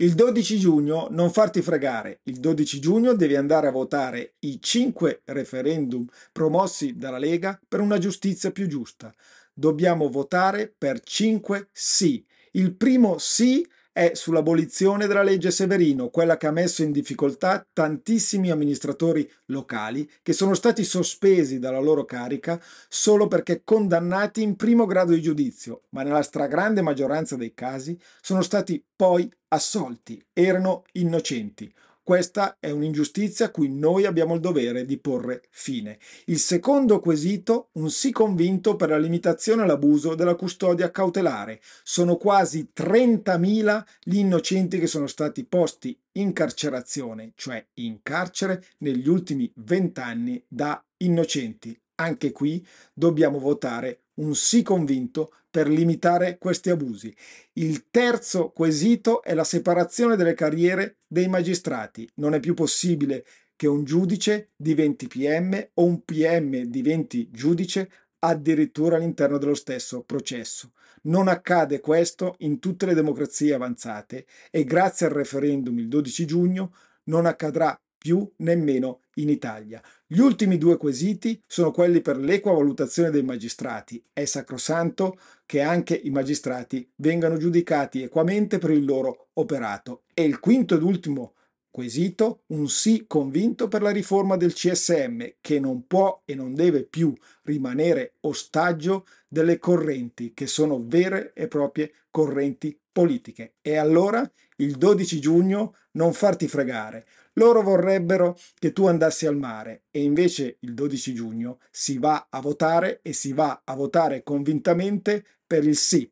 Il 12 giugno non farti fregare, il 12 giugno devi andare a votare i 5 referendum promossi dalla Lega per una giustizia più giusta. Dobbiamo votare per 5 sì. Il primo sì è è sull'abolizione della legge Severino, quella che ha messo in difficoltà tantissimi amministratori locali che sono stati sospesi dalla loro carica solo perché condannati in primo grado di giudizio, ma nella stragrande maggioranza dei casi sono stati poi assolti, erano innocenti. Questa è un'ingiustizia a cui noi abbiamo il dovere di porre fine. Il secondo quesito, un sì convinto per la limitazione all'abuso della custodia cautelare. Sono quasi 30.000 gli innocenti che sono stati posti in carcerazione, cioè in carcere, negli ultimi vent'anni da innocenti. Anche qui dobbiamo votare un sì convinto per limitare questi abusi. Il terzo quesito è la separazione delle carriere dei magistrati. Non è più possibile che un giudice diventi PM o un PM diventi giudice addirittura all'interno dello stesso processo. Non accade questo in tutte le democrazie avanzate e grazie al referendum il 12 giugno non accadrà più nemmeno in Italia. Gli ultimi due quesiti sono quelli per l'equa valutazione dei magistrati. È sacrosanto che anche i magistrati vengano giudicati equamente per il loro operato. E il quinto ed ultimo Quesito un sì convinto per la riforma del CSM che non può e non deve più rimanere ostaggio delle correnti che sono vere e proprie correnti politiche. E allora il 12 giugno non farti fregare. Loro vorrebbero che tu andassi al mare e invece il 12 giugno si va a votare e si va a votare convintamente per il sì